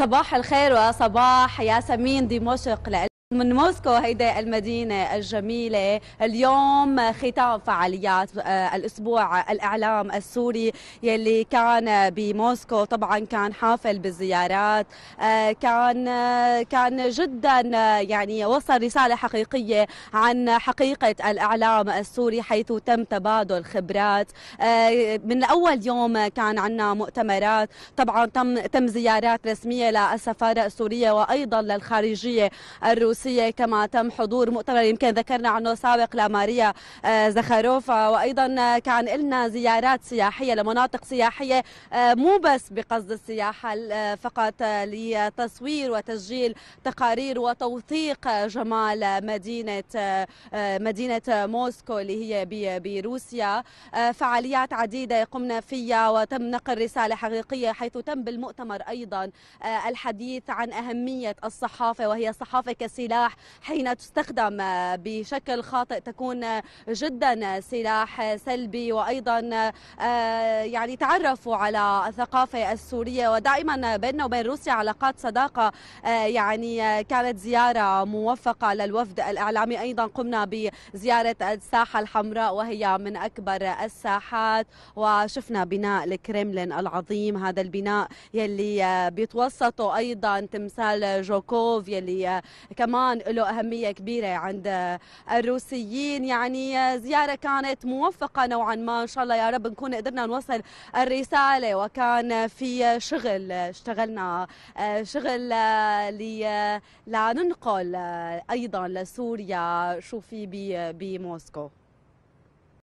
صباح الخير وصباح ياسمين دمشق من موسكو هيدا المدينة الجميلة اليوم ختام فعاليات آه، الأسبوع الإعلام السوري يلي كان بموسكو طبعا كان حافل بالزيارات آه، كان آه، كان جدا يعني وصل رسالة حقيقية عن حقيقة الإعلام السوري حيث تم تبادل خبرات من أول يوم كان عنا مؤتمرات طبعا تم تم زيارات رسمية للسفارة السورية وأيضا للخارجية الروسية الروسية كما تم حضور مؤتمر يمكن ذكرنا عنه سابق لماريا آه، زخاروفا آه، وأيضا آه، كان لنا زيارات سياحية لمناطق سياحية مو بس بقصد السياحة فقط لتصوير وتسجيل تقارير وتوثيق جمال مدينة مدينة موسكو اللي هي بروسيا فعاليات عديدة قمنا فيها وتم نقل رسالة حقيقية حيث تم بالمؤتمر أيضا الحديث عن أهمية الصحافة وهي الصحافة كسيلة السلاح حين تستخدم آه، بشكل خاطئ تكون جدا سلاح سلبي وايضا آه، يعني تعرفوا على الثقافه السوريه ودائما بيننا وبين روسيا علاقات صداقه آه، يعني كانت زياره موفقه للوفد الاعلامي ايضا قمنا بزياره الساحه الحمراء وهي من اكبر الساحات وشفنا بناء الكريملين العظيم هذا البناء يلي بيتوسطه ايضا تمثال جوكوف يلي كمان كمان له أهمية كبيرة عند الروسيين يعني زيارة كانت موفقة نوعا ما إن شاء الله يا رب نكون قدرنا نوصل الرسالة وكان في شغل اشتغلنا آه، شغل آه، آه، لننقل أيضا لسوريا شو في بموسكو